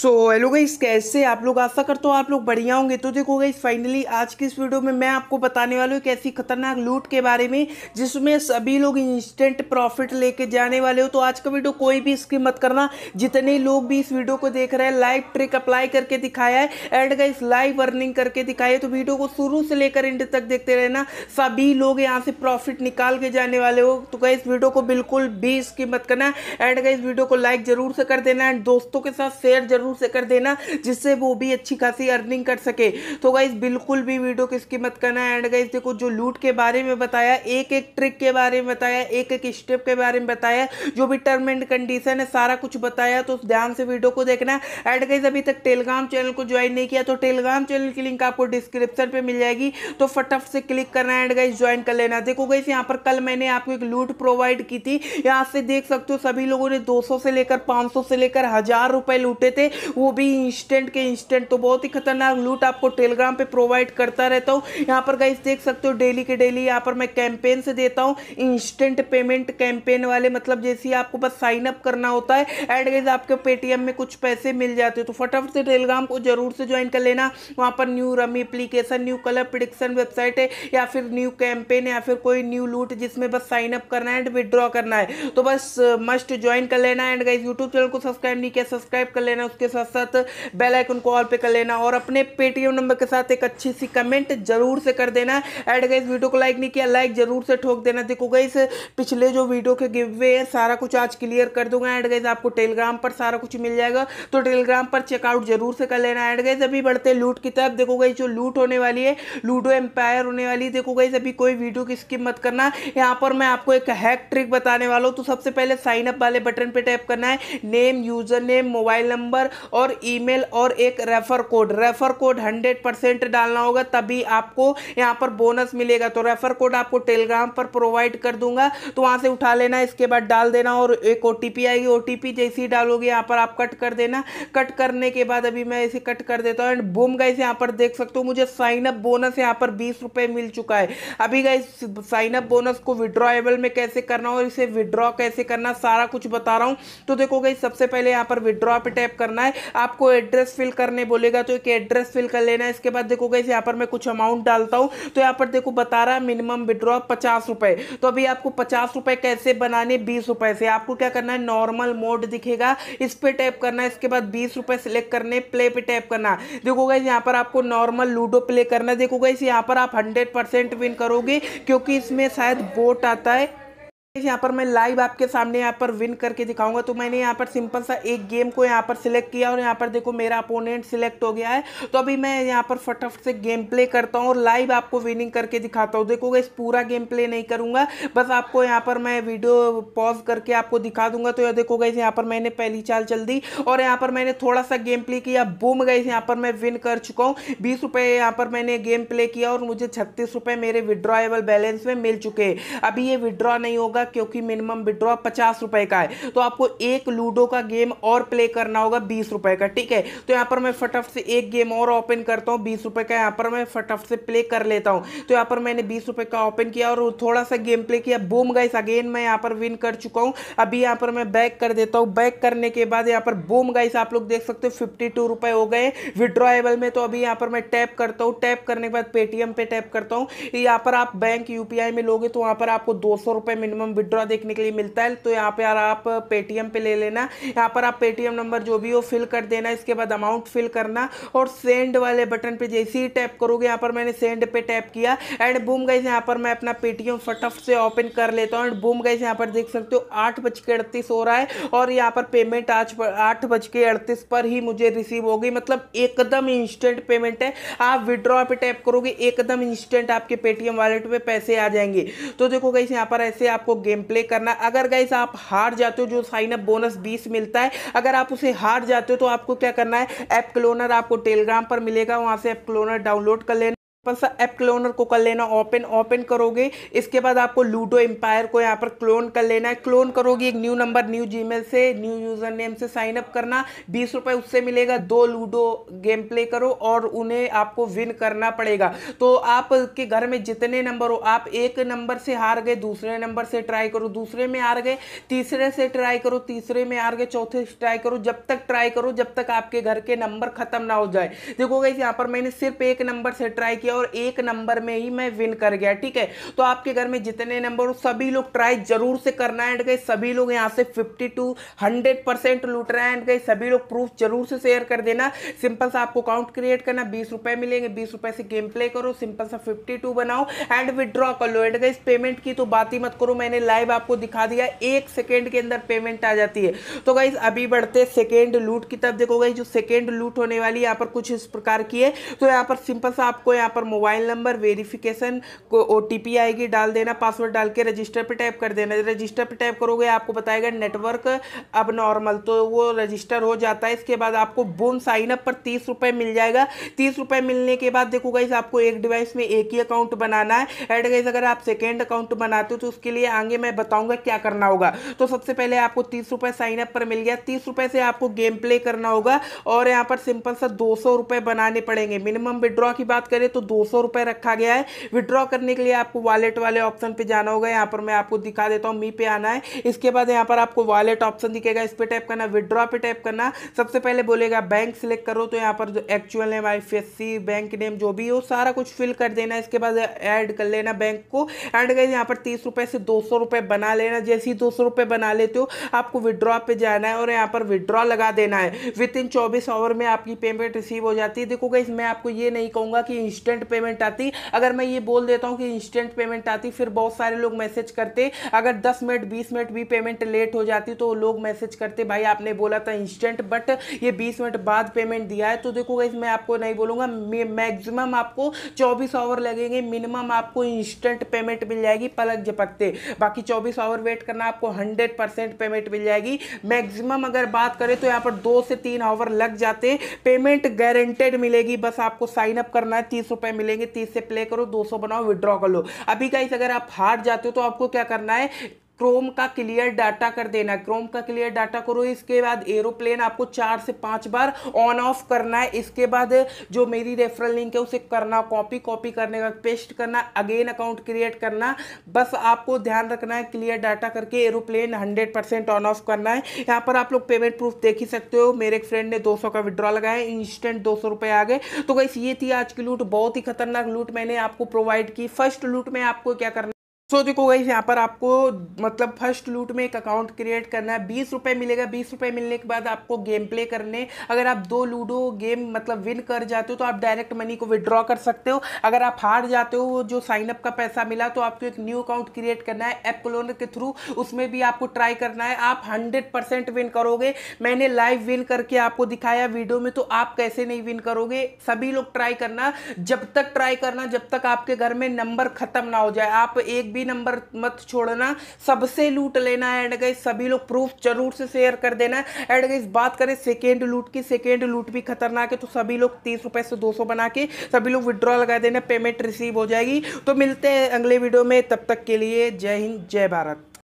so hello guys कैसे आप लोग आशा करते हो आप लोग बढ़िया होंगे तो देखो गाइस फाइनली आज की इस वीडियो में मैं आपको बताने वाला हूँ एक ऐसी खतरनाक लूट के बारे में जिसमें सभी लोग इंस्टेंट प्रॉफिट लेके जाने वाले हो तो आज का वीडियो कोई भी इसकी मत करना जितने लोग भी इस वीडियो को देख रहे हैं लाइव ट्रिक अप्लाई करके दिखाया है एंड गाइस लाइव अर्निंग करके दिखाई है तो वीडियो को शुरू से लेकर एंड तक देखते रहना सभी लोग यहाँ से प्रॉफिट निकाल के जाने वाले हो तो गई वीडियो को बिल्कुल भी इसकी मत करना एंड गई वीडियो को लाइक जरूर से कर देना एंड दोस्तों के साथ शेयर जरूर ज़रूर से कर देना जिससे वो भी अच्छी खासी अर्निंग कर सके तो गाइज़ बिल्कुल भी वीडियो की स्किप मत करना एंड गाइज देखो जो लूट के बारे में बताया एक एक ट्रिक के बारे में बताया एक एक स्टेप के बारे में बताया जो भी टर्म एंड कंडीशन है सारा कुछ बताया तो ध्यान से वीडियो को देखना एंड गाइज अभी तक टेलीग्राम चैनल को ज्वाइन नहीं किया तो टेलीग्राम चैनल की लिंक आपको डिस्क्रिप्शन पर मिल जाएगी तो फटाफट से क्लिक करना एंड गाइज ज्वाइन कर लेना देखो गाइज यहाँ पर कल मैंने आपको एक लूट प्रोवाइड की थी यहाँ से देख सकते हो सभी लोगों ने 200 से लेकर 500 से लेकर हजार रुपए लूटे थे वो भी इंस्टेंट के इंस्टेंट तो बहुत ही खतरनाक लूट आपको टेलीग्राम पे प्रोवाइड करता रहता हूँ यहाँ पर गाइस देख सकते हो डेली के डेली यहाँ पर मैं कैंपेन से देता हूँ इंस्टेंट पेमेंट कैंपेन वाले मतलब जैसे आपको बस साइन अप करना होता है एंड गाइज आपके पेटीएम में कुछ पैसे मिल जाते हो तो फटाफट से टेलीग्राम को जरूर से ज्वाइन कर लेना वहाँ पर new rummy application new colour prediction website है या फिर न्यू कैंपेन या फिर कोई न्यू लूट जिसमें बस साइन अप करना है एंड विदड्रॉ करना है तो बस मस्ट uh, ज्वाइन कर लेना एंड गाइज यूट्यूब चैनल को सब्सक्राइब नहीं किया सब्सक्राइब कर लेना उसके उसके साथ साथ बेल आइकन को ऑल पे कर लेना और अपने पेटीएम नंबर के साथ एक अच्छी सी कमेंट जरूर से कर देना एड गई वीडियो को लाइक नहीं किया लाइक जरूर से ठोक देना देखो गई पिछले जो वीडियो के गिव वे है सारा कुछ आज क्लियर कर दूंगा एड गई आपको टेलीग्राम पर सारा कुछ मिल जाएगा तो टेलीग्राम पर चेकआउट जरूर से कर लेना एड गई अभी बढ़ते लूट की तरफ देखो गई जो लूट होने वाली है लूडो एम्पायर होने वाली है देखो गई अभी कोई वीडियो की स्किप मत करना यहाँ पर मैं आपको एक हैक ट्रिक बताने वाला हूँ तो सबसे पहले साइनअप वाले बटन पर टैप करना है name user name mobile number और ईमेल और एक refer code refer code 100 percent डालना होगा तभी आपको यहाँ पर बोनस मिलेगा तो रेफर कोड आपको टेलीग्राम पर प्रोवाइड कर दूंगा तो वहाँ से उठा लेना इसके बाद डाल देना और एक ओ आएगी ओ जैसे ही डालोगे यहाँ पर आप कट कर देना कट करने के बाद अभी मैं इसे कट कर देता हूँ एंड बुम गाइस यहाँ पर देख सकते हो मुझे साइन अप बोनस यहाँ पर बीस मिल चुका है अभी गाइस साइन अप बोनस को विड्रॉएबल में कैसे करना और इसे विड्रॉ कैसे करना सारा कुछ बता रहा हूँ तो देखो गई सबसे पहले यहाँ पर विड्रॉ पे टैप करना करना है आपको एड्रेस फिल करने बोलेगा तो एक एड्रेस फिल कर लेना है इसके बाद देखो गई यहाँ पर मैं कुछ अमाउंट डालता हूँ तो यहाँ पर देखो बता रहा है मिनिमम विड्रॉ पचास रुपए तो अभी आपको पचास रुपए कैसे बनाने बीस रुपए से आपको क्या करना है नॉर्मल मोड दिखेगा इस पर टैप करना इसके बाद बीस रुपए सिलेक्ट करने प्ले पे टैप करना देखो गई यहाँ पर आपको नॉर्मल लूडो प्ले करना देखो गई यहाँ पर आप हंड्रेड विन करोगे क्योंकि इसमें शायद बोट आता है यहाँ पर मैं लाइव आपके सामने यहाँ पर विन करके दिखाऊंगा तो मैंने यहाँ पर सिंपल सा एक गेम को यहाँ पर सिलेक्ट किया और यहाँ पर देखो मेरा अपोनेंट सिलेक्ट हो गया है तो अभी मैं यहाँ पर फटाफट से गेम प्ले करता हूँ और लाइव आपको विनिंग करके दिखाता हूँ देखोगे इस पूरा गेम प्ले नहीं करूंगा बस आपको यहाँ पर मैं वीडियो पॉज करके आपको दिखा दूंगा तो यह देखोगे इस यहाँ पर मैंने पहली चाल चल दी और यहाँ पर मैंने थोड़ा सा गेम प्ले किया बूम गई यहाँ पर मैं विन कर चुका हूँ बीस रुपये पर मैंने गेम प्ले किया और मुझे छत्तीस रुपये मेरे विड्रॉएबल बैलेंस में मिल चुके अभी ये विड्रॉ नहीं होगा होगा क्योंकि मिनिमम विड्रॉ पचास रुपए का है तो आपको एक लूडो का गेम और प्ले करना होगा बीस रुपए का ठीक है तो यहां पर मैं फटाफट से एक गेम और ओपन करता हूँ बीस रुपए का यहां पर मैं फटाफट से प्ले कर लेता हूं तो यहां पर मैंने बीस रुपए का ओपन किया और थोड़ा सा गेम प्ले किया बूम गाइस अगेन मैं यहां पर विन कर चुका हूं अभी यहां पर मैं बैक कर देता हूं बैक करने के बाद यहां पर बूम गाइस आप लोग देख सकते हो फिफ्टी टू रुपए हो गए विड्रॉएबल में तो अभी यहां पर मैं टैप करता हूँ टैप करने के बाद पेटीएम पे टैप करता हूँ यहां पर आप बैंक यूपीआई में लोगे तो वहां पर आपको दो सौ रुपए मिनिमम विड्रॉ देखने के लिए मिलता है तो यहाँ पर आप पेटीएम पे ले लेना यहाँ पर आप पेटीएम नंबर जो भी हो फिल कर देना इसके बाद अमाउंट फिल करना और सेंड वाले बटन पे जैसे ही टैप करोगे यहाँ पर मैंने सेंड पे टैप किया एंड बूम गई यहाँ पर मैं अपना पेटीएम फटफ से ओपन कर लेता हूँ एंड बूम गई यहाँ पर देख सकते हो आठ बज के अड़तीस हो रहा है और यहाँ पर पेमेंट आज पर आठ बज के अड़तीस पर ही मुझे रिसीव हो गई मतलब एकदम इंस्टेंट पेमेंट है आप विड्रॉ पे टैप करोगे एकदम इंस्टेंट आपके पेटीएम वॉलेट में पैसे आ जाएंगे तो देखो गई यहाँ पर ऐसे आपको गेम प्ले करना अगर गाइस आप हार जाते हो जो साइन अप बोनस बीस मिलता है अगर आप उसे हार जाते हो तो आपको क्या करना है एप क्लोनर आपको टेलीग्राम पर मिलेगा वहां से एप क्लोनर डाउनलोड कर लेना अपन सा ऐप क्लोनर को कर लेना ओपन ओपन करोगे इसके बाद आपको लूडो एम्पायर को यहाँ पर क्लोन कर लेना है क्लोन करोगे एक न्यू नंबर न्यू जीमेल से न्यू यूज़र नेम से साइन अप करना बीस रुपये उससे मिलेगा दो लूडो गेम प्ले करो और उन्हें आपको विन करना पड़ेगा तो आपके घर में जितने नंबर हो आप एक नंबर से हार गए दूसरे नंबर से ट्राई करो दूसरे में हार गए तीसरे से ट्राई करो तीसरे में हार गए चौथे से ट्राई करो जब तक ट्राई करो जब तक आपके घर के नंबर खत्म ना हो जाए देखोगे यहाँ पर मैंने सिर्फ एक नंबर से ट्राई किया किया और एक नंबर में ही मैं विन कर गया ठीक है तो आपके घर में जितने नंबर हो सभी लोग ट्राई जरूर से करना है एंड गए सभी लोग यहाँ से फिफ्टी टू हंड्रेड परसेंट लूट रहे हैं एंड गए सभी लोग प्रूफ जरूर से शेयर कर देना सिंपल सा आपको अकाउंट क्रिएट करना बीस रुपए मिलेंगे बीस रुपए से गेम प्ले करो सिंपल सा फिफ्टी टू बनाओ एंड विदड्रॉ कर लो एंड गए पेमेंट की तो बात ही मत करो मैंने लाइव आपको दिखा दिया एक सेकेंड के अंदर पेमेंट आ जाती है तो गाइज अभी बढ़ते सेकेंड लूट की तब देखो गाइज जो सेकेंड लूट होने वाली यहाँ पर कुछ इस प्रकार की है तो यहाँ पर सिंपल सा आपको यहाँ पर पर मोबाइल नंबर वेरिफिकेशन को ओ आएगी डाल देना पासवर्ड डाल के रजिस्टर पर टाइप कर देना रजिस्टर पर टाइप करोगे आपको बताएगा नेटवर्क अब नॉर्मल तो वो रजिस्टर हो जाता है इसके बाद आपको बुम साइनअप पर तीस रुपये मिल जाएगा तीस रुपये मिलने के बाद देखो गाइस आपको एक डिवाइस में एक ही अकाउंट बनाना है एड गाइस अगर आप सेकेंड अकाउंट बनाते हो तो उसके लिए आगे मैं बताऊँगा क्या करना होगा तो सबसे पहले आपको तीस रुपये साइनअप पर मिल गया तीस रुपये से आपको गेम प्ले करना होगा और यहाँ पर सिंपल सा दो बनाने पड़ेंगे मिनिमम विड्रॉ की बात करें तो दो सौ रुपए रखा गया है विड्रॉ करने के लिए आपको वॉलेट वाले ऑप्शन पे जाना होगा यहाँ पर मैं आपको दिखा देता हूँ मी पे आना है इसके बाद यहाँ पर आपको वॉलेट ऑप्शन दिखेगा इस पर टैप करना विड्रॉ पे टैप करना सबसे पहले बोलेगा बैंक सेलेक्ट करो तो यहाँ पर जो एक्चुअल नेम आई बैंक नेम जो भी हो सारा कुछ फिल कर देना इसके बाद ऐड कर लेना बैंक को एंड गई यहाँ पर तीस रुपए से दो सौ रुपए बना लेना जैसे ही दो सौ रुपए बना लेते हो आपको विड्रॉ पे जाना है और यहाँ पर विड्रॉ लगा देना है विद इन चौबीस आवर में आपकी पेमेंट रिसीव हो जाती है देखो गई मैं आपको ये नहीं कहूँगा कि इंस्टेंट इंस्टेंट पेमेंट आती अगर मैं ये बोल देता हूँ कि इंस्टेंट पेमेंट आती फिर बहुत सारे लोग मैसेज करते अगर दस मिनट बीस मिनट भी पेमेंट लेट हो जाती तो लोग मैसेज करते भाई आपने बोला था इंस्टेंट बट ये बीस मिनट बाद पेमेंट दिया है तो देखो गाइज मैं आपको नहीं बोलूँगा मैक्सिमम आपको चौबीस आवर लगेंगे मिनिमम आपको इंस्टेंट पेमेंट मिल जाएगी पलक झपकते बाकी चौबीस आवर वेट करना आपको हंड्रेड परसेंट पेमेंट मिल जाएगी मैक्सिमम अगर बात करें तो यहाँ पर दो से तीन आवर लग जाते पेमेंट गारंटेड मिलेगी बस आपको साइन अप करना है तीस रुपये रुपए मिलेंगे तीस से प्ले करो दो सौ बनाओ विड्रॉ कर लो अभी गाइस अगर आप हार जाते हो तो आपको क्या करना है क्रोम का क्लियर डाटा कर देना क्रोम का क्लियर डाटा करो इसके बाद एरोप्लेन आपको चार से पांच बार ऑन ऑफ करना है इसके बाद जो मेरी रेफरल लिंक है उसे करना कॉपी कॉपी करने का पेस्ट करना अगेन अकाउंट क्रिएट करना बस आपको ध्यान रखना है क्लियर डाटा करके aeroplane hundred percent on off करना है यहाँ पर आप लोग पेमेंट प्रूफ देख ही सकते हो मेरे एक फ्रेंड ने दो सौ का विड्रॉ लगाया इंस्टेंट दो सौ आ गए तो बस ये थी आज की लूट बहुत ही खतरनाक लूट मैंने आपको प्रोवाइड की फर्स्ट लूट में आपको क्या करना सो so, देखो गाइस यहाँ पर आपको मतलब फर्स्ट लूट में एक अकाउंट क्रिएट करना है बीस रुपये मिलेगा बीस रुपये मिलने के बाद आपको गेम प्ले करने अगर आप दो लूडो गेम मतलब विन कर जाते हो तो आप डायरेक्ट मनी को विड्रॉ कर सकते हो अगर आप हार जाते हो जो साइनअप का पैसा मिला तो आपको एक न्यू अकाउंट क्रिएट करना है एप क्लोनर के थ्रू उसमें भी आपको ट्राई करना है आप हंड्रेड विन करोगे मैंने लाइव विन करके आपको दिखाया वीडियो में तो आप कैसे नहीं विन करोगे सभी लोग ट्राई करना जब तक ट्राई करना जब तक आपके घर में नंबर खत्म ना हो जाए आप एक भी भी नंबर मत छोड़ना सबसे लूट लेना है एंड गई सभी लोग प्रूफ जरूर से शेयर कर देना एंड गई बात करें सेकेंड लूट की सेकेंड लूट भी खतरनाक है तो सभी लोग तीस रुपए से दो सौ बना के सभी लोग विड्रॉ लगा देना पेमेंट रिसीव हो जाएगी तो मिलते हैं अगले वीडियो में तब तक के लिए जय हिंद जय भारत